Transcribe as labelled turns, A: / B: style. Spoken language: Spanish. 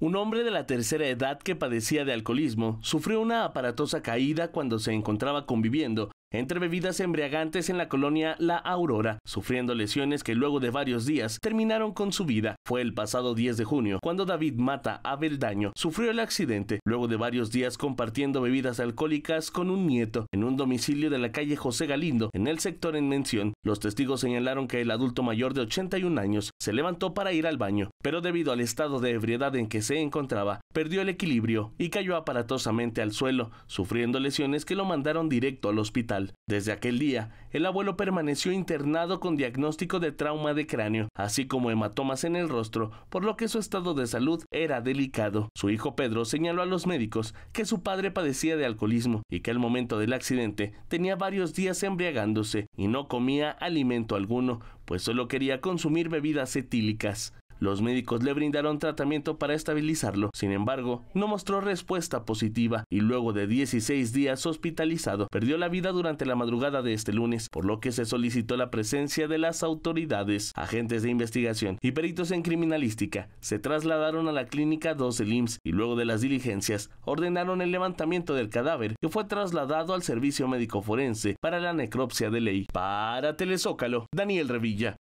A: Un hombre de la tercera edad que padecía de alcoholismo sufrió una aparatosa caída cuando se encontraba conviviendo entre bebidas embriagantes en la colonia La Aurora, sufriendo lesiones que luego de varios días terminaron con su vida. Fue el pasado 10 de junio cuando David Mata Abeldaño sufrió el accidente, luego de varios días compartiendo bebidas alcohólicas con un nieto en un domicilio de la calle José Galindo, en el sector en mención. Los testigos señalaron que el adulto mayor de 81 años se levantó para ir al baño, pero debido al estado de ebriedad en que se encontraba, perdió el equilibrio y cayó aparatosamente al suelo, sufriendo lesiones que lo mandaron directo al hospital. Desde aquel día, el abuelo permaneció internado con diagnóstico de trauma de cráneo, así como hematomas en el rostro, por lo que su estado de salud era delicado. Su hijo Pedro señaló a los médicos que su padre padecía de alcoholismo y que al momento del accidente tenía varios días embriagándose y no comía alimento alguno, pues solo quería consumir bebidas etílicas. Los médicos le brindaron tratamiento para estabilizarlo, sin embargo, no mostró respuesta positiva y luego de 16 días hospitalizado, perdió la vida durante la madrugada de este lunes, por lo que se solicitó la presencia de las autoridades, agentes de investigación y peritos en criminalística. Se trasladaron a la clínica 12 LIMS y luego de las diligencias ordenaron el levantamiento del cadáver que fue trasladado al servicio médico forense para la necropsia de ley. Para Telezócalo, Daniel Revilla.